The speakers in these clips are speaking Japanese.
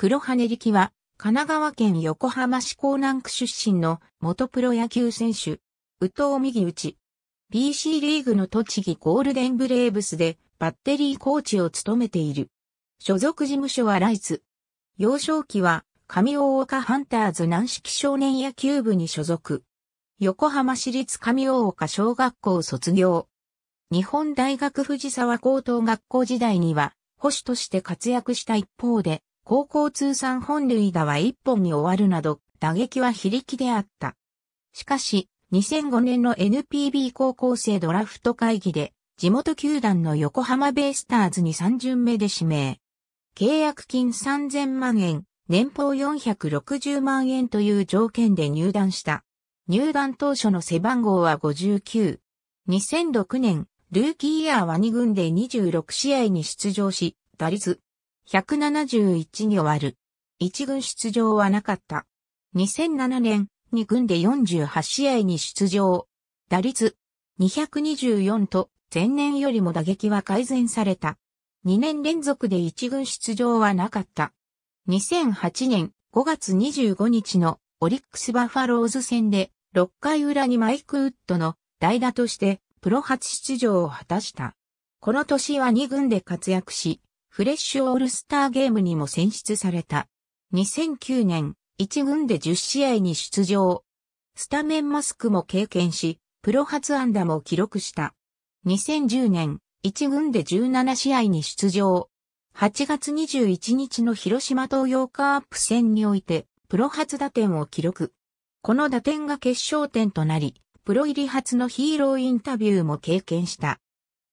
黒羽力は、神奈川県横浜市港南区出身の元プロ野球選手、宇藤右打ち。BC リーグの栃木ゴールデンブレーブスでバッテリーコーチを務めている。所属事務所はライツ。幼少期は上大岡ハンターズ軟式少年野球部に所属。横浜市立上大岡小学校卒業。日本大学藤沢高等学校時代には保守として活躍した一方で、高校通算本塁打は1本に終わるなど、打撃は非力であった。しかし、2005年の NPB 高校生ドラフト会議で、地元球団の横浜ベイスターズに3巡目で指名。契約金3000万円、年俸460万円という条件で入団した。入団当初の背番号は59。2006年、ルーキーイヤーは2軍で26試合に出場し、打率171に終わる。1軍出場はなかった。2007年、2軍で48試合に出場。打率224と前年よりも打撃は改善された。2年連続で1軍出場はなかった。2008年5月25日のオリックスバファローズ戦で6回裏にマイクウッドの代打としてプロ初出場を果たした。この年は2軍で活躍し、フレッシュオールスターゲームにも選出された。2009年、1軍で10試合に出場。スタメンマスクも経験し、プロ初安打も記録した。2010年、1軍で17試合に出場。8月21日の広島東洋カープ戦において、プロ初打点を記録。この打点が決勝点となり、プロ入り初のヒーローインタビューも経験した。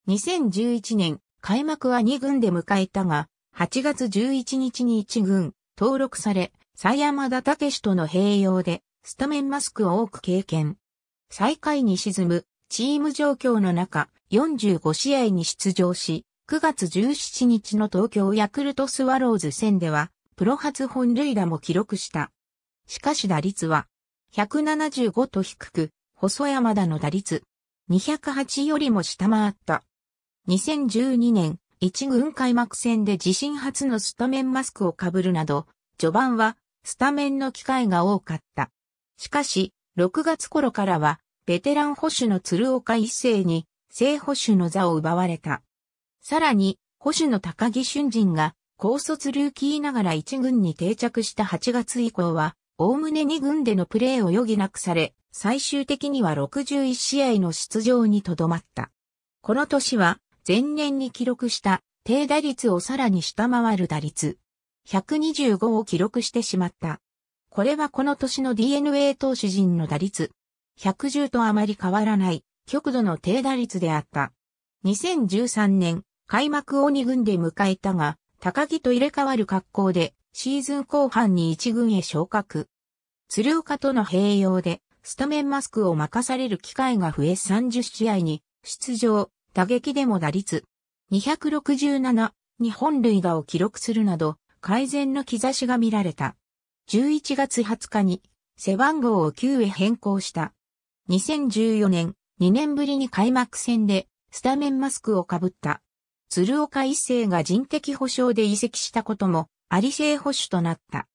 2011年、開幕は2軍で迎えたが、8月11日に1軍、登録され、佐山田武史との併用で、スタメンマスクを多く経験。最下位に沈む、チーム状況の中、45試合に出場し、9月17日の東京ヤクルトスワローズ戦では、プロ初本塁打も記録した。しかし打率は、175と低く、細山田の打率、208よりも下回った。2012年、一軍開幕戦で自身初のスタメンマスクをかぶるなど、序盤はスタメンの機会が多かった。しかし、6月頃からは、ベテラン保守の鶴岡一世に、正保守の座を奪われた。さらに、保守の高木俊人が、高卒ルーキーながら一軍に定着した8月以降は、おおむね二軍でのプレーを余儀なくされ、最終的には61試合の出場にとどまった。この年は、前年に記録した低打率をさらに下回る打率125を記録してしまった。これはこの年の DNA 投手陣の打率110とあまり変わらない極度の低打率であった。2013年開幕を2軍で迎えたが高木と入れ替わる格好でシーズン後半に1軍へ昇格。鶴岡との併用でスタメンマスクを任される機会が増え30試合に出場、打撃でも打率267に本塁打を記録するなど改善の兆しが見られた。11月20日に背番号を9へ変更した。2014年2年ぶりに開幕戦でスタメンマスクをかぶった。鶴岡一世が人的保障で移籍したこともあり性保守となった。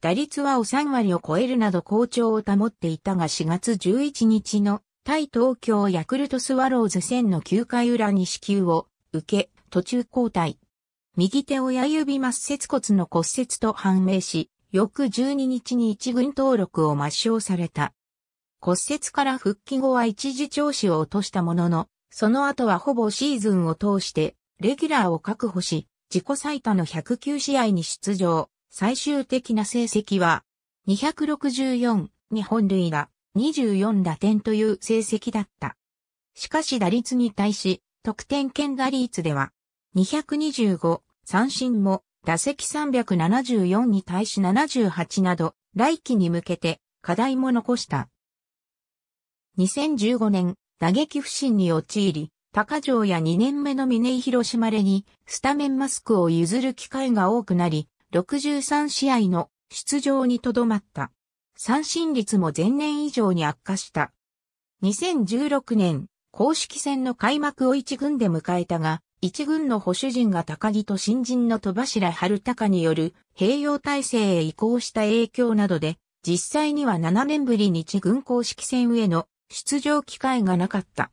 打率はお3割を超えるなど好調を保っていたが4月11日の対東京ヤクルトスワローズ戦の9回裏に支給を受け、途中交代。右手親指末節骨の骨折と判明し、翌12日に一軍登録を抹消された。骨折から復帰後は一時調子を落としたものの、その後はほぼシーズンを通して、レギュラーを確保し、自己最多の109試合に出場。最終的な成績は、264、日本塁打、24打点という成績だった。しかし打率に対し、得点圏打率では、225、三振も、打席374に対し78など、来季に向けて課題も残した。2015年、打撃不振に陥り、高城や2年目の峰井広島れに、スタメンマスクを譲る機会が多くなり、63試合の出場にとどまった。三振率も前年以上に悪化した。2016年、公式戦の開幕を一軍で迎えたが、一軍の保守陣が高木と新人の戸柱春高による併用体制へ移行した影響などで、実際には7年ぶりに一軍公式戦への出場機会がなかった。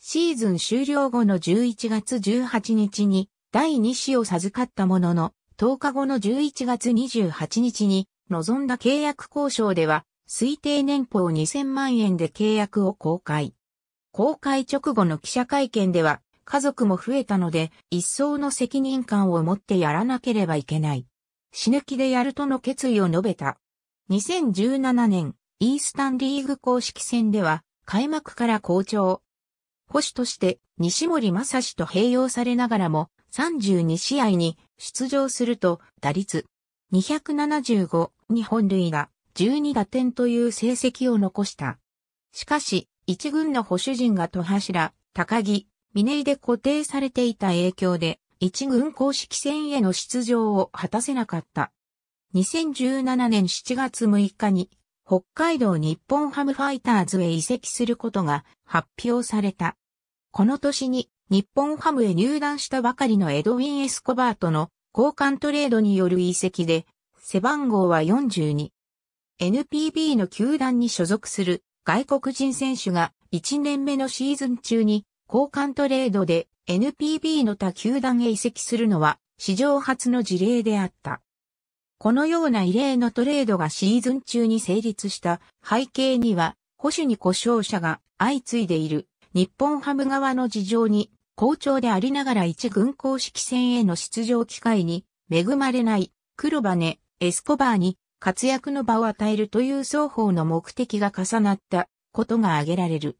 シーズン終了後の11月18日に第2子を授かったものの、10日後の11月28日に望んだ契約交渉では、推定年俸2000万円で契約を公開。公開直後の記者会見では、家族も増えたので、一層の責任感を持ってやらなければいけない。死ぬ気でやるとの決意を述べた。2017年、イースタンリーグ公式戦では、開幕から好調。保守として、西森正史と併用されながらも、32試合に出場すると、打率275、日本塁打、12打点という成績を残した。しかし、一軍の保守陣が戸柱、高木、峰井で固定されていた影響で、一軍公式戦への出場を果たせなかった。2017年7月6日に、北海道日本ハムファイターズへ移籍することが発表された。この年に日本ハムへ入団したばかりのエドウィン・エスコバートの交換トレードによる移籍で背番号は42。NPB の球団に所属する外国人選手が1年目のシーズン中に交換トレードで NPB の他球団へ移籍するのは史上初の事例であった。このような異例のトレードがシーズン中に成立した背景には保守に故障者が相次いでいる日本ハム側の事情に好調でありながら一軍公式戦への出場機会に恵まれない黒羽、エスコバーに活躍の場を与えるという双方の目的が重なったことが挙げられる。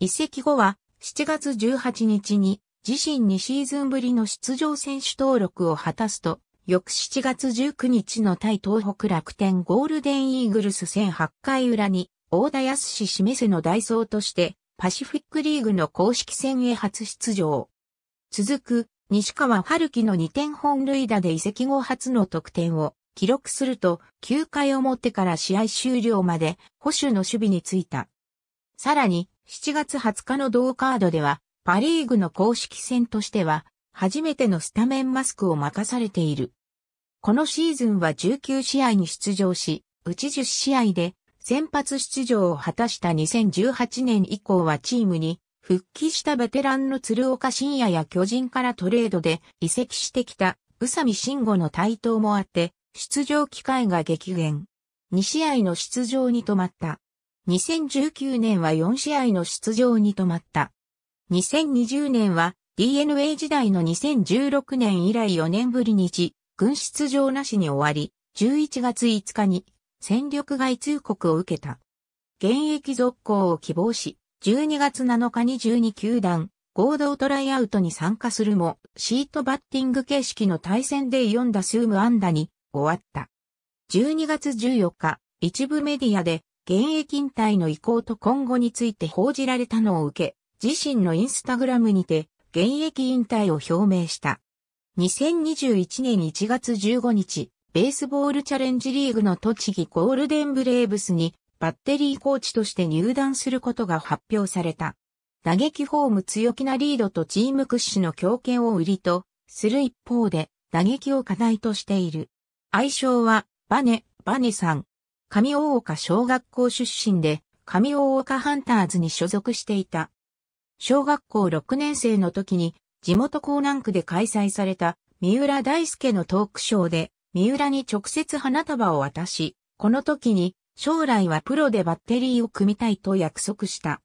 移籍後は7月18日に自身2シーズンぶりの出場選手登録を果たすと、翌7月19日の対東北楽天ゴールデンイーグルス戦8回裏に、大田康史示せの代走として、パシフィックリーグの公式戦へ初出場。続く、西川春樹の2点本塁打で移籍後初の得点を記録すると、9回表から試合終了まで保守の守備についた。さらに、7月20日の同カードでは、パリーグの公式戦としては、初めてのスタメンマスクを任されている。このシーズンは19試合に出場し、うち10試合で先発出場を果たした2018年以降はチームに復帰したベテランの鶴岡深也や巨人からトレードで移籍してきた宇佐美慎吾の台頭もあって、出場機会が激減。2試合の出場に止まった。2019年は4試合の出場に止まった。2020年は DNA 時代の2016年以来4年ぶりに1軍出場なしに終わり、11月5日に戦力外通告を受けた。現役続行を希望し、12月7日に12球団合同トライアウトに参加するも、シートバッティング形式の対戦で4打数無安打に終わった。12月14日、一部メディアで、現役引退の意向と今後について報じられたのを受け、自身のインスタグラムにて、現役引退を表明した。2021年1月15日、ベースボールチャレンジリーグの栃木ゴールデンブレーブスにバッテリーコーチとして入団することが発表された。打撃フォーム強気なリードとチーム屈指の強肩を売りとする一方で打撃を課題としている。愛称は、バネ、バネさん。上大岡小学校出身で、上大岡ハンターズに所属していた。小学校6年生の時に、地元港南区で開催された、三浦大輔のトークショーで、三浦に直接花束を渡し、この時に、将来はプロでバッテリーを組みたいと約束した。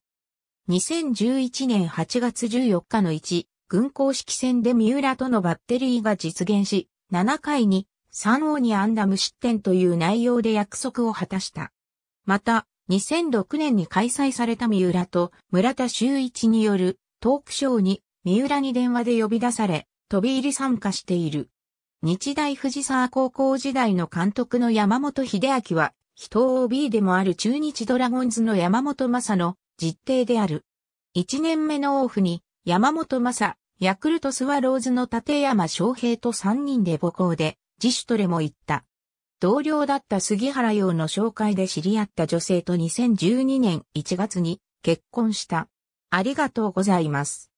2011年8月14日の1、軍公式戦で三浦とのバッテリーが実現し、7回に3王にんだ無失点という内容で約束を果たした。また、2006年に開催された三浦と村田修一によるトークショーに三浦に電話で呼び出され、飛び入り参加している。日大藤沢高校時代の監督の山本秀明は、人 OB でもある中日ドラゴンズの山本正の実定である。1年目のオフに山本正、ヤクルトスワローズの立山翔平と3人で母校で自主トレも言った。同僚だった杉原洋の紹介で知り合った女性と2012年1月に結婚した。ありがとうございます。